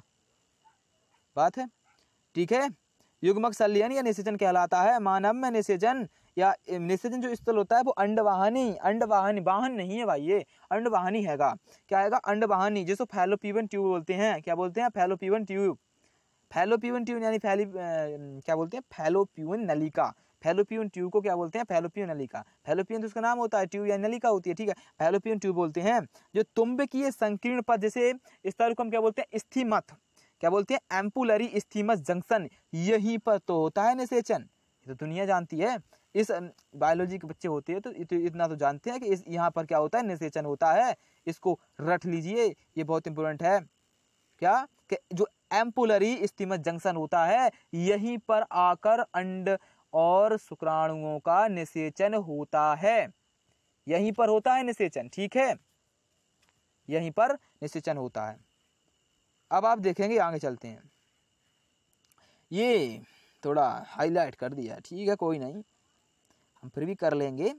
बात है ठीक है युग्मक संलयन या निषेचन कहलाता है मानव में निषेचन या निषेचन जो स्थल होता है वो अंडवाहनी अंडवाहनी वाहन नहीं है भाई ये अंडवाहनी हैगा क्या आएगा अंडवाहनी जिसको फैलोपीवन ट्यूब बोलते हैं क्या बोलते हैं फैलोपीवन ट्यूब फैलोपीवन ट्यूब यानी फैली क्या बोलते हैं फैलोपीवन नलिका फैलोपियन ट्यूब को क्या बोलते हैं फैलोपियन नलिका फैलोपियन तो उसका नाम होता है ट्यूब या नलिका होती है ठीक है फैलोपियन ट्यूब बोलते हैं जो तुम्बकीय संकीर्ण पद जैसे इस तरह को हम क्या बोलते हैं स्थिमत क्या बोलते हैं एम्पुलरी स्थिमत जंक्शन यहीं पर तो होता है निषेचन ये तो दुनिया जानती है इस बायोलॉजी के बच्चे होते हैं तो इतना तो जानते हैं कि इस यहाँ पर क्या होता है निषेचन होता है इसको रट लीजिए ये बहुत इंपॉर्टेंट है क्या कि जो एम्पुलरी स्टीमस जंक्शन होता है यहीं पर आकर अंड और शुक्राणुओं का निषेचन होता है यहीं पर होता है निषेचन ठीक है यहीं पर निषेचन होता है अब आप देखेंगे आगे चलते हैं ये थोड़ा हाईलाइट कर दिया ठीक है कोई नहीं हम फिर भी कर लेंगे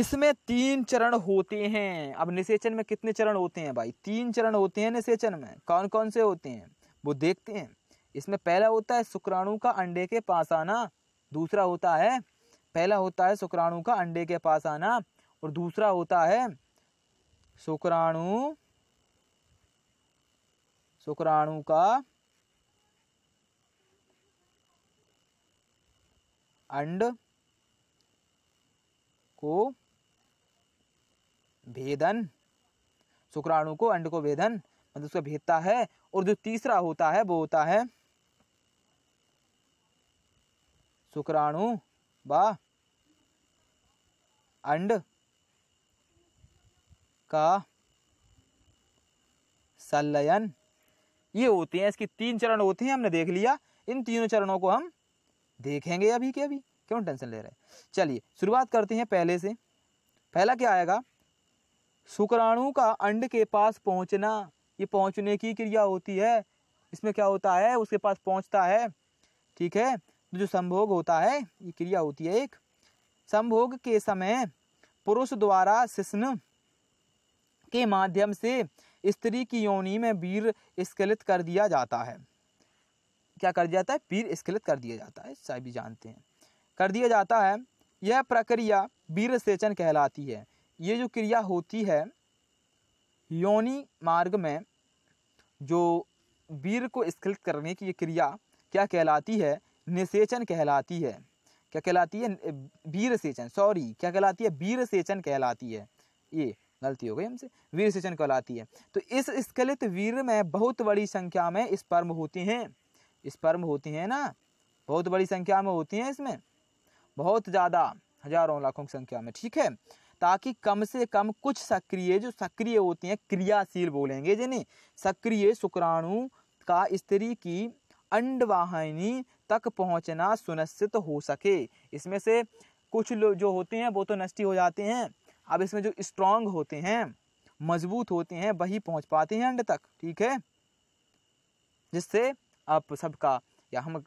इसमें तीन चरण होते हैं अब निषेचन में कितने चरण होते हैं भाई तीन चरण होते हैं निषेचन में कौन कौन से होते हैं वो देखते हैं इसमें पहला होता है शुक्राणु का अंडे के पास आना दूसरा होता है पहला होता है शुक्राणु का अंडे के पास आना और दूसरा होता है शुक्राणु शुक्राणु का अंड को भेदन शुक्राणु को अंड को भेदन मतलब उसका भेदता है और जो तीसरा होता है वो होता है शुक्राणु बा अंड का संलयन ये होते हैं इसके तीन चरण होते हैं हमने देख लिया इन तीनों चरणों को हम देखेंगे अभी के अभी क्यों टेंशन ले रहे हैं चलिए शुरुआत करते हैं पहले से पहला क्या आएगा शुक्राणु का अंड के पास पहुंचना ये पहुंचने की क्रिया होती है इसमें क्या होता है उसके पास पहुंचता है ठीक है तो जो संभोग होता है ये क्रिया होती है एक संभोग के समय पुरुष द्वारा शिश्न के माध्यम से स्त्री की योनि में वीर स्खलित कर दिया जाता है क्या कर दिया जाता है वीर स्खलित कर दिया जाता है सभी जानते हैं कर दिया जाता है यह प्रक्रिया वीर सेचन कहलाती है ये जो क्रिया होती है योनि मार्ग में जो वीर को स्खलित करने की ये क्रिया क्या कहलाती है निसेचन कहलाती है क्या कहलाती है वीर सेचन सॉरी क्या कहलाती है वीर सेचन कहलाती है ये गलती हो गई हमसे वीर सेचन कहलाती है तो इस स्खलित वीर में बहुत बड़ी संख्या में स्पर्म होते हैं स्पर्म होती हैं ना बहुत बड़ी संख्या में होती हैं इसमें बहुत ज़्यादा हजारों लाखों की संख्या में ठीक है ताकि कम से कम कुछ सक्रिय जो सक्रिय होती हैं क्रियाशील बोलेंगे जिन्हें सक्रिय शुक्राणु का स्त्री की अंडवाहिनी तक पहुंचना सुनिश्चित हो सके इसमें से कुछ लोग जो होते हैं वो तो नष्टी हो जाते हैं अब इसमें जो स्ट्रांग होते हैं मजबूत होते हैं वही पहुंच पाते हैं अंड तक ठीक है जिससे आप सबका या हम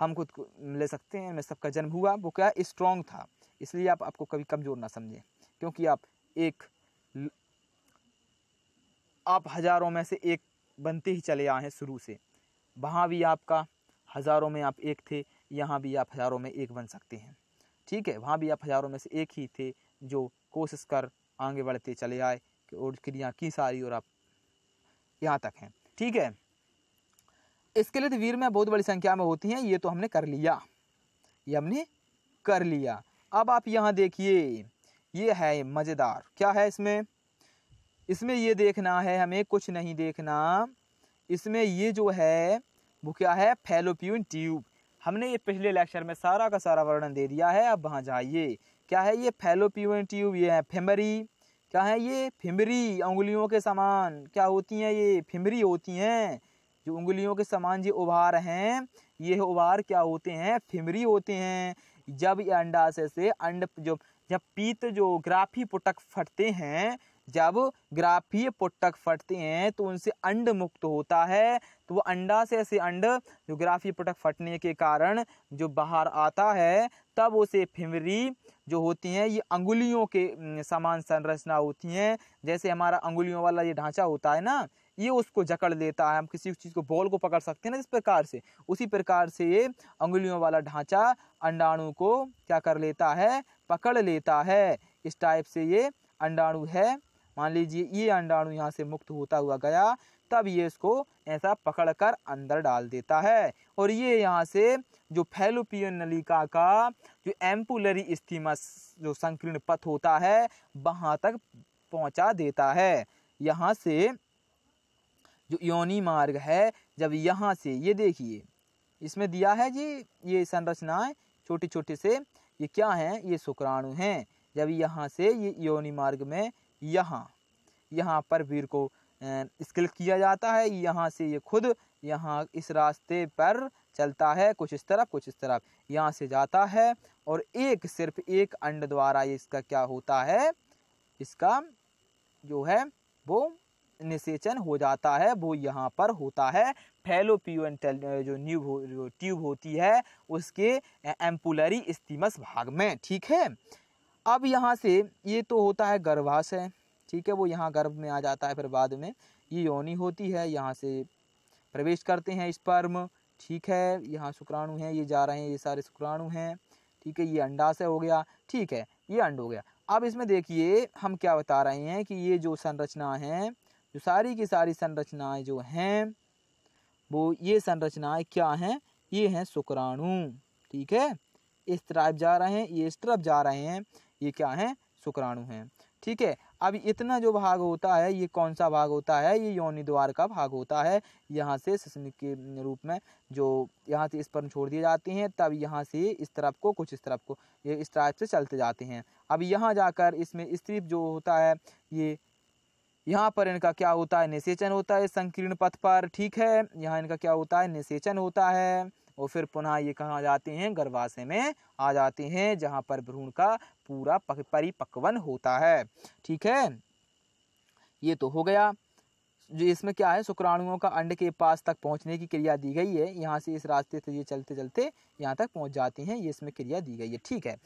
हम खुद ले सकते हैं मैं सबका जन्म हुआ वो क्या स्ट्रांग था इसलिए आप आपको कभी कमज़ोर ना समझें क्योंकि आप एक आप हज़ारों में से एक बनते ही चले आए हैं शुरू से वहाँ भी आपका हज़ारों में आप एक थे यहाँ भी आप हज़ारों में एक बन सकते हैं ठीक है वहाँ भी आप हज़ारों में से एक ही थे जो कोशिश कर आगे बढ़ते चले आए कि और क्रिया की सारी और आप यहाँ तक हैं ठीक है इसके तो वीर में बहुत बड़ी संख्या में होती हैं ये तो हमने कर लिया ये हमने कर लिया अब आप यहाँ देखिए ये है मज़ेदार क्या है इसमें इसमें ये देखना है हमें कुछ नहीं देखना इसमें ये जो है वो क्या है फैलोपियन ट्यूब हमने ये पिछले लेक्चर में सारा का सारा वर्णन दे दिया है अब वहाँ जाइए क्या है ये फैलोपियन ट्यूब ये है फिमरी क्या है ये फिमरी उंगलियों के समान क्या होती हैं ये फिमरी होती हैं जो उंगलियों के समान जो उभार हैं ये उभार क्या होते हैं फिमरी होते हैं जब ये अंडाशय से अंड जो जब पीत जो ग्राफी पुटक फटते हैं जब ग्राफीय पुटक फटते हैं तो उनसे अंड मुक्त होता है तो वो अंडा से ऐसे अंड जो ग्राफीय पुटक फटने के कारण जो बाहर आता है तब उसे फिमरी जो होती हैं ये अंगुलियों के समान संरचना होती हैं जैसे हमारा अंगुलियों वाला ये ढांचा होता है ना ये उसको जकड़ लेता है हम किसी चीज़ को बॉल को पकड़ सकते हैं ना जिस प्रकार से उसी प्रकार से ये अंगुलियों वाला ढांचा अंडाणु को क्या कर लेता है पकड़ लेता है इस टाइप से ये अंडाणु है मान लीजिए ये अंडाणु यहाँ से मुक्त होता हुआ गया तब ये इसको ऐसा पकड़कर अंदर डाल देता है और ये यहाँ से जो फैलोपियन नलिका का जो एम्पुलरी इस्तीमस जो संकीर्ण पथ होता है वहाँ तक पहुँचा देता है यहाँ से जो योनी मार्ग है जब यहाँ से ये देखिए इसमें दिया है जी ये संरचनाएं छोटे छोटे से ये क्या हैं ये शुक्राणु हैं जब यहाँ से ये योनि मार्ग में यहाँ यहाँ पर वीर को स्किल किया जाता है यहाँ से ये खुद यहाँ इस रास्ते पर चलता है कुछ इस तरफ कुछ इस तरफ यहाँ से जाता है और एक सिर्फ एक अंड द्वारा ये इसका क्या होता है इसका जो है वो निषेचन हो जाता है वो यहाँ पर होता है फेलोपियन जो न्यूब हो, ट्यूब होती है उसके एम्पुलरी स्टीमस भाग में ठीक है अब यहाँ से ये तो होता है गर्भाशय ठीक है वो यहाँ गर्भ में आ जाता है फिर बाद में ये योनि होती है यहाँ से प्रवेश करते हैं स्पर्म ठीक है यहाँ शुक्राणु हैं ये जा रहे हैं ये सारे शुक्राणु हैं ठीक है ये अंडाशय हो गया ठीक है ये अंड हो गया अब इसमें देखिए हम क्या बता रहे हैं कि ये जो संरचना है जो सारी की सारी संरचनाएं जो हैं वो ये संरचनाएं क्या हैं ये हैं शुक्राणु ठीक है इस तरफ जा रहे हैं ये इस तरफ जा रहे हैं ये क्या हैं शुक्राणु हैं ठीक है अब इतना जो भाग होता है ये कौन सा भाग होता है ये योनि द्वार का भाग होता है यहाँ से सस्न के रूप में जो यहाँ से इस पर छोड़ दिए जाते हैं तब यहाँ से इस तरफ को कुछ इस तरफ को ये इस तरफ से चलते जाते हैं अब यहाँ जाकर इसमें स्त्री जो होता है ये यहाँ पर इनका क्या होता है निषेचन होता है संकीर्ण पथ पर ठीक है यहाँ इनका क्या होता है निषेचन होता है और फिर पुनः ये कहाँ जाते हैं गर्भाशय में आ जाते हैं जहाँ पर भ्रूण का पूरा परिपक्वन होता है ठीक है ये तो हो गया जो इसमें क्या है शुक्राणुओं का अंड के पास तक पहुंचने की क्रिया दी गई है यहाँ से इस रास्ते से ये चलते चलते यहाँ तक पहुंच जाती हैं ये इसमें क्रिया दी गई है ठीक है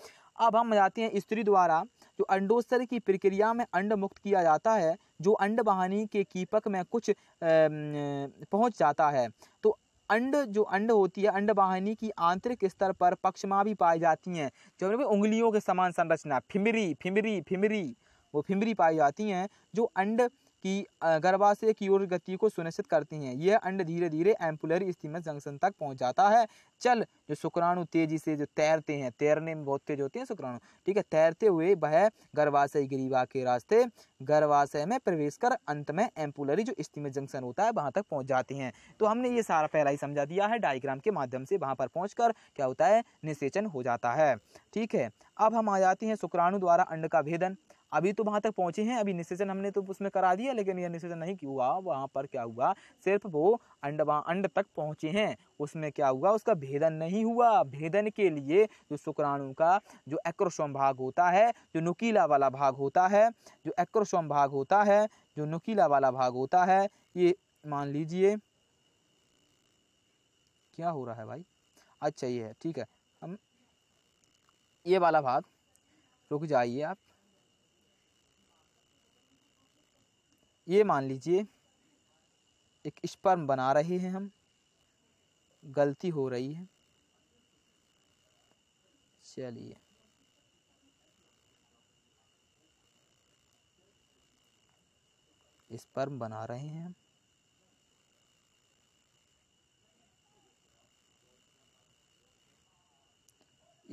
अब हम जाते हैं स्त्री द्वारा जो अंडोस्तर की प्रक्रिया में अंड मुक्त किया जाता है जो अंड बहानी के कीपक में कुछ पहुंच जाता है तो अंड जो अंड होती है अंड वाहिनी की आंतरिक स्तर पर पक्षमा भी पाई जाती हैं जो उंगलियों के समान संरचना फिमरी फिमरी फिमरी वो फिमरी पाई जाती हैं जो अंड की गर्भाशय की ओर गति को सुनिश्चित करती हैं यह अंड धीरे धीरे एम्पुलरी में जंक्शन तक पहुंच जाता है चल जो शुक्राणु तेजी से जो तैरते हैं तैरने में बहुत तेज होते हैं शुक्राणु ठीक है तैरते हुए वह गर्भाशय ग्रीवा के रास्ते गर्भाशय में प्रवेश कर अंत में एम्पुलरी जो स्थिति जंक्शन होता है वहाँ तक पहुँच जाती हैं तो हमने ये सारा पहला ही समझा दिया है डायग्राम के माध्यम से वहाँ पर पहुँच क्या होता है निषेचन हो जाता है ठीक है अब हम आ जाते हैं शुक्राणु द्वारा अंड का भेदन अभी तो वहां तक पहुँचे हैं अभी निषेचन हमने तो उसमें करा दिया लेकिन यह निषेचन नहीं हुआ वहाँ पर क्या हुआ सिर्फ वो अंड अंड तक पहुँचे हैं उसमें क्या हुआ उसका भेदन नहीं हुआ भेदन के लिए जो शुक्राणु का जो एक्रोसोम भाग होता है जो नुकीला वाला भाग होता है जो एक्रोसोम भाग होता है जो नुकीला वाला भाग होता है ये मान लीजिए क्या हो रहा है भाई अच्छा ये है ठीक है हम ये वाला भाग रुक जाइए आप ये मान लीजिए एक स्पर्म बना रहे हैं हम गलती हो रही है चलिए स्पर्म बना रहे हैं हम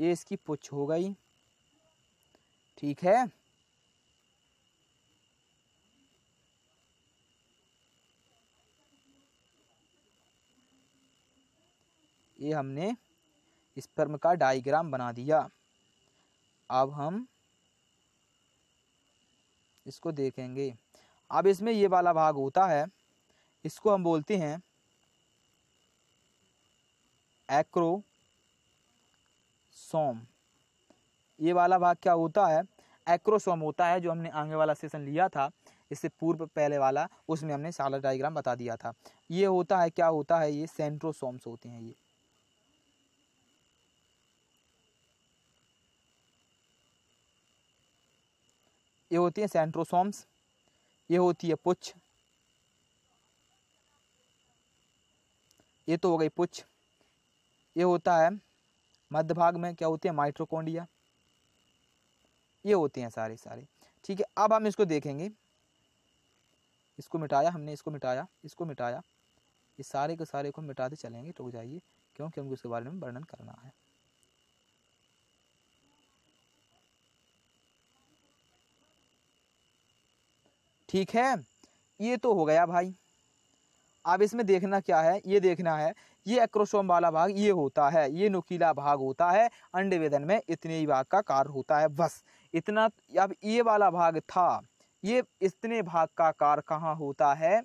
ये इसकी पुछ हो गई ठीक है ये हमने स्पर्म का डायग्राम बना दिया अब हम इसको देखेंगे अब इसमें ये वाला भाग होता है इसको हम बोलते हैं एक्रोसोम सोम ये वाला भाग क्या होता है एक्रोसोम होता है जो हमने आगे वाला सेशन लिया था इससे पूर्व पहले वाला उसमें हमने साला डायग्राम बता दिया था ये होता है क्या होता है ये सेंट्रोसोम्स होते हैं ये ये होती है सेंट्रोसोम्स ये होती है पुच्छ ये तो हो गई पुच्छ ये होता है मध्य भाग में क्या होती है माइट्रोकोंडिया ये होते हैं सारे सारे ठीक है अब हम इसको देखेंगे इसको मिटाया हमने इसको मिटाया इसको मिटाया इस सारे के सारे को मिटाते चलेंगे रुक जाइए क्योंकि हमको इसके बारे में वर्णन करना है ठीक है ये तो हो गया भाई अब इसमें देखना क्या है ये देखना है ये एक्रोसोम वाला भाग ये होता है ये नुकीला भाग होता है अंडवेदन में इतने ही भाग का कार्य होता है बस इतना अब ये वाला भाग था ये इतने भाग का कार्य कहाँ होता है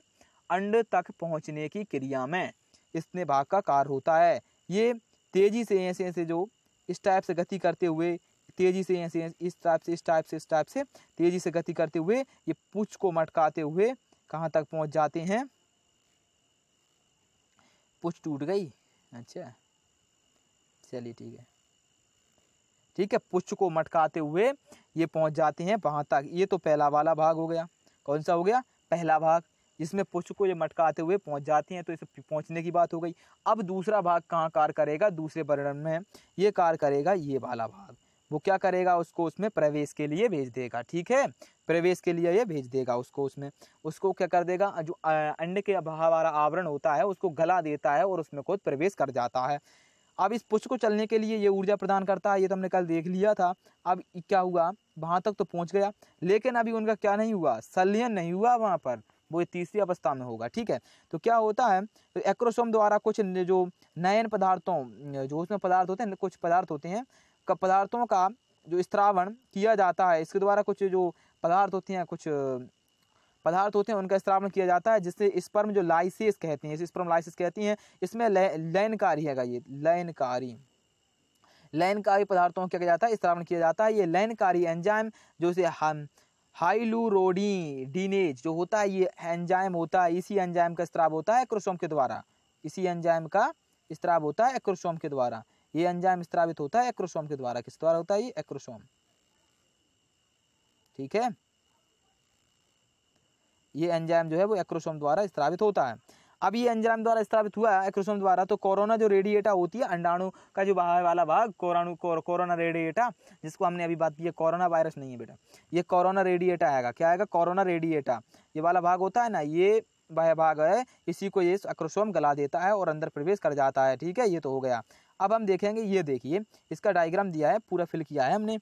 अंड तक पहुँचने की क्रिया में इतने भाग का कार्य होता है ये तेज़ी से ऐसे ऐसे जो इस टाइप से गति करते हुए तेज़ी से ऐसे इस टाइप से इस टाइप से इस टाइप से तेज़ी से गति करते हुए ये पूछ को मटकाते हुए कहाँ तक पहुँच जाते हैं पूछ टूट गई अच्छा चलिए ठीक है ठीक है पुच्छ को मटकाते हुए ये पहुंच जाते हैं वहां तक ये तो पहला वाला भाग हो गया कौन सा हो गया पहला भाग जिसमें पुच्छ को ये मटकाते हुए पहुंच जाते हैं तो इसे पहुंचने की बात हो गई अब दूसरा भाग कहाँ कार्य करेगा दूसरे वर्णन में ये कार्य करेगा ये वाला भाग वो क्या करेगा उसको उसमें प्रवेश के लिए भेज देगा ठीक है प्रवेश के लिए ये भेज देगा उसको उसमें उसको क्या कर देगा जो अंडे के वाला आवरण होता है उसको गला देता है और उसमें खुद प्रवेश कर जाता है अब इस पुष्प को चलने के लिए ये ऊर्जा प्रदान करता है ये तो हमने कल देख लिया था अब क्या हुआ वहाँ तक तो पहुँच गया लेकिन अभी उनका क्या नहीं हुआ सलियन नहीं हुआ वहाँ पर वो तीसरी अवस्था में होगा ठीक है तो क्या होता है तो एक्रोसोम द्वारा कुछ जो नयन पदार्थों जो उसमें पदार्थ होते हैं कुछ पदार्थ होते हैं का पदार्थों का जो स्त्रावण किया जाता है इसके द्वारा कुछ जो पदार्थ होते हैं कुछ पदार्थ होते हैं उनका स्त्रावण किया जाता है जिससे स्पर्म जो लाइसिस कहते हैं स्पर्म लाइसिस कहती हैं इसमें लयनकारी है ये लयनकारी लयनकारी पदार्थों क्या किया जाता है स्त्रावण किया जाता है ये लयनकारी एंजाइम जो से हम हाइलूरोडी डीनेज जो होता है ये एंजाइम होता है इसी एंजाइम का स्त्राव होता है एक्रोसोम के द्वारा इसी एंजाइम का स्त्राव होता है एक्रोसोम के द्वारा ये एंजाइम स्त्रावित तो होता है एक्रोसोम के द्वारा किस द्वारा होता है ये एक्रोसोम ठीक है ये एंजाइम जो है वो एक्रोसोम द्वारा स्त्रावित तो होता है अब ये एंजाइम द्वारा स्थापित तो हुआ है एक्रोसोम द्वारा तो कोरोना जो रेडिएटा होती है अंडाणु का जो बाहर वाला भाग कोराणु कोरोना रेडिएटा जिसको हमने अभी बात की है कोरोना वायरस नहीं है बेटा ये कोरोना रेडिएटा आएगा क्या आएगा कोरोना रेडिएटा ये वाला भाग होता है ना ये वह भाग है इसी को ये एक्रोसोम गला देता है और अंदर प्रवेश कर जाता है ठीक है ये तो हो गया अब हम देखेंगे ये देखिए इसका डायग्राम दिया है पूरा फिल किया है हमने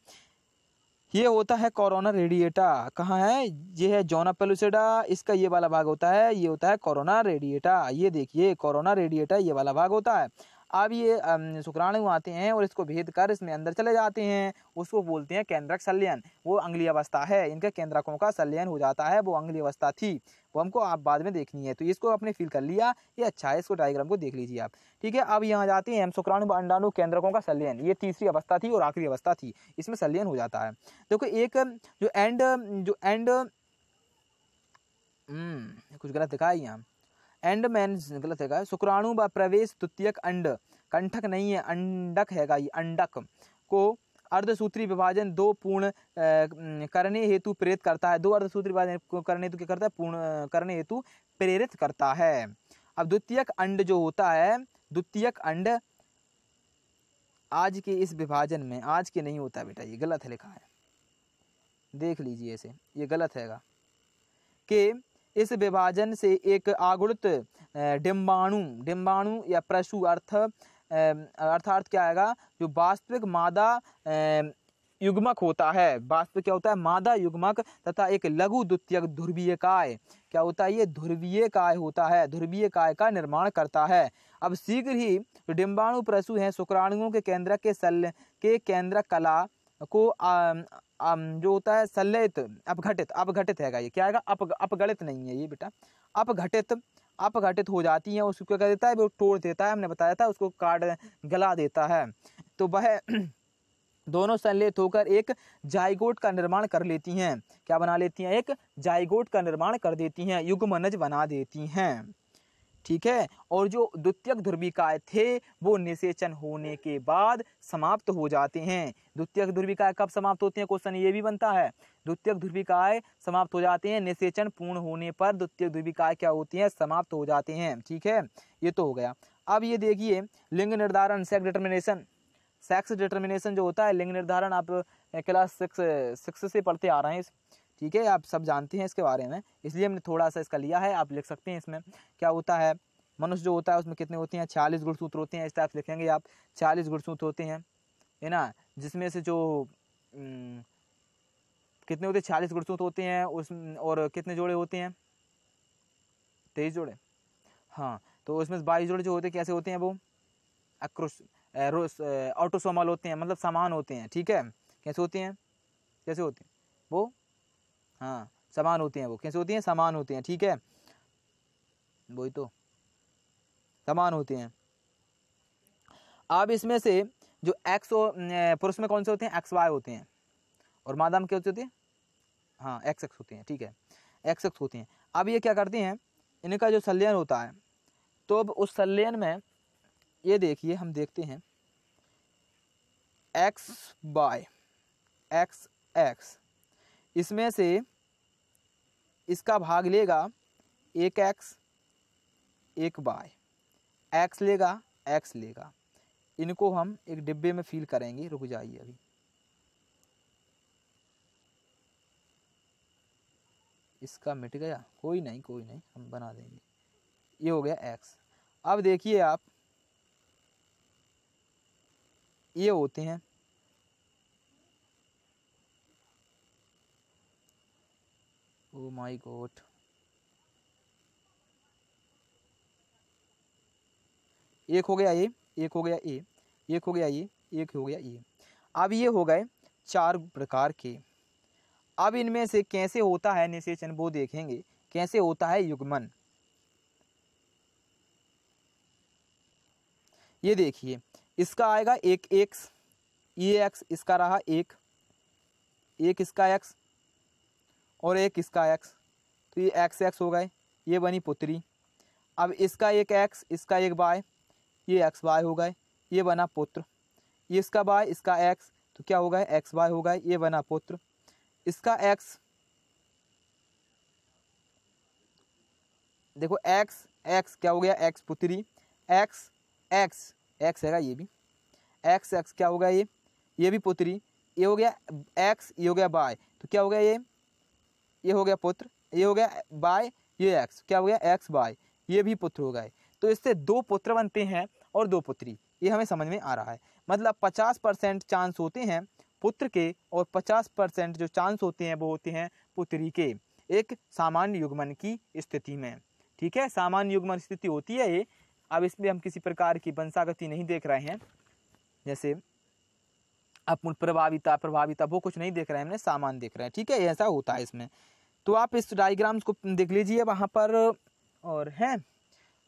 ये होता है कोरोना रेडिएटा कहाँ है ये है जोना पेलुसेडा इसका ये वाला भाग होता है ये होता है कोरोना रेडिएटा ये देखिए कोरोना रेडिएटा ये वाला भाग होता है अब ये शुक्राणु आते हैं और इसको भेद कर इसमें अंदर चले जाते हैं उसको बोलते हैं केंद्रक सल्यन वो अंगली अवस्था है इनके केंद्रकों का सल्यन हो जाता है वो अंगली अवस्था थी वो हमको आप बाद में देखनी है तो इसको आपने फील कर लिया ये अच्छा है इसको डायग्राम को देख लीजिए आप ठीक है अब यहाँ जाते हैं शुक्राणु अंडाणु केंद्रकों का सल्यन ये तीसरी अवस्था थी और आखिरी अवस्था थी इसमें सल्यन हो जाता है देखो एक जो एंड जो एंड हम्म, कुछ गलत दिखाई यहाँ एंड मैन गलत है शुक्राणु व प्रवेश तृतीयक अंड कंठक नहीं है अंडक हैगा ये अंडक को अर्धसूत्री विभाजन दो पूर्ण करने हेतु प्रेरित करता है दो अर्धसूत्री विभाजन करने हेतु क्या करता है पूर्ण करने हेतु प्रेरित करता है अब द्वितीयक अंड जो होता है द्वितीयक अंड आज के इस विभाजन में आज के नहीं होता बेटा ये गलत है लिखा है देख लीजिए इसे ये गलत हैगा के इस विभाजन से एक आगुणित डिम्बाणु डिम्बाणु या प्रशु अर्थ अर्थार्थ क्या आएगा जो वास्तविक मादा युग्मक होता है वास्तविक क्या होता है मादा युग्मक तथा एक लघु द्वितीय ध्रुवीय काय क्या होता है ये ध्रुवीय काय होता है ध्रुवीय काय का निर्माण करता है अब शीघ्र ही डिम्बाणु प्रशु हैं शुक्राणुओं के केंद्र के सल के केंद्र कला को आ, आ, जो होता है सलयित अपघटित अपघटित हैगा ये क्या है अप अपगणित नहीं है ये बेटा अपघटित अपघटित हो जाती है उसको क्या देता है वो तोड़ देता है हमने बताया था उसको काट गला देता है तो वह दोनों संलित होकर एक जायगोट का निर्माण कर लेती हैं क्या बना लेती हैं एक जायगोट का निर्माण कर देती हैं युगमनज बना देती हैं ठीक है और जो द्वितीयक ध्रुविकाय थे वो निषेचन होने के बाद समाप्त हो जाते हैं द्वितीयक ध्रुविकाय कब समाप्त होते हैं क्वेश्चन ये भी बनता है द्वितीयक ध्रुविकाय समाप्त हो जाते हैं निषेचन पूर्ण होने पर द्वितीयक ध्रुविकाय क्या होती हैं समाप्त हो जाते हैं ठीक है ये तो हो गया अब ये देखिए लिंग निर्धारण सेक्स डिटर्मिनेशन सेक्स डिटर्मिनेशन जो होता है लिंग निर्धारण आप क्लास सिक्स सिक्स से पढ़ते आ रहे हैं ठीक है आप सब जानते हैं इसके बारे में इसलिए हमने थोड़ा सा इसका लिया है आप लिख सकते हैं इसमें क्या होता है मनुष्य जो होता है उसमें कितने होते हैं छियालीस गुड़सूत्र होते हैं इस टाइप लिखेंगे आप चालीस गुड़सूत्र होते हैं है ना जिसमें से जो कितने होते हैं छियालीस गुड़सूत्र होते हैं उस और कितने जोड़े होते हैं तेईस जोड़े हाँ तो उसमें बाईस जोड़े जो होते हैं कैसे होते हैं वो अक्रोश ऑटोसोमल होते हैं मतलब समान होते हैं ठीक है कैसे होते हैं कैसे होते हैं वो हाँ समान होती हैं वो कैसे होती हैं समान होती हैं ठीक है वही तो समान होते हैं अब इसमें से जो एक्स पुरुष में कौन से होते हैं एक्स वाई होते हैं और मादा में क्या होते हैं हाँ एक्स एक्स होते हैं ठीक है एक्स एक्स होते हैं अब ये क्या करती हैं इनका जो संलयन होता है तो अब उस संलयन में ये देखिए हम देखते हैं एक्स बाय एक्स एक्स इसमें से इसका भाग लेगा एक एक्स एक बाय एक्स लेगा एक्स लेगा इनको हम एक डिब्बे में फील करेंगे रुक जाइए अभी इसका मिट गया कोई नहीं कोई नहीं हम बना देंगे ये हो गया एक्स अब देखिए आप ये होते हैं oh my god एक हो गया ये एक हो गया ए एक हो गया ये एक हो गया ये अब ये हो गए चार प्रकार के अब इनमें से कैसे होता है निषेचन वो देखेंगे कैसे होता है युग्मन ये देखिए इसका आएगा एक एक्स ये एक्स इसका रहा एक एक इसका एक्स और एक इसका एक्स तो ये एक्स एक्स हो गए ये बनी पुत्री अब इसका एक एक्स इसका एक बाय ये एक्स बाय हो गए ये बना पुत्र ये इसका बाय इसका एक्स तो क्या हो गए एक्स बाय हो गए ये बना पुत्र इसका एक्स देखो एक्स एक्स क्या हो गया एक्स पुत्री एक्स एक्स एक्स हैगा ये भी एक्स एक्स क्या हो गया ये ये भी पुत्री ये हो गया एक्स ये हो गया बाय तो क्या हो गया ये ये हो गया पुत्र ये हो गया बाय ये एक्स क्या हो गया एक्स बाय ये भी पुत्र हो गए तो इससे दो पुत्र बनते हैं और दो पुत्री ये हमें समझ में आ रहा है मतलब पचास परसेंट चांस होते हैं पुत्र के और पचास परसेंट जो चांस होते हैं वो होते हैं पुत्री के एक सामान्य युग्मन की स्थिति में ठीक है सामान्य युग्मन स्थिति होती है ये अब इसमें हम किसी प्रकार की वंशागति नहीं देख रहे हैं जैसे अपूर्ण प्रभाविता प्रभाविता वो कुछ नहीं देख रहे हैं हमने सामान देख रहे हैं ठीक है ऐसा होता है इसमें तो आप इस डाइग्राम को देख लीजिए वहाँ पर और हैं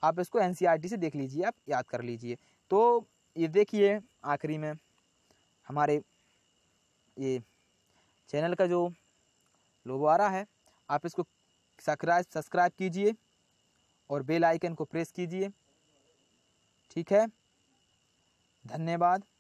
आप इसको एन e से देख लीजिए आप याद कर लीजिए तो ये देखिए आखिरी में हमारे ये चैनल का जो लोगो आ रहा है आप इसको सब्सक्राइब सब्सक्राइब कीजिए और बेल आइकन को प्रेस कीजिए ठीक है धन्यवाद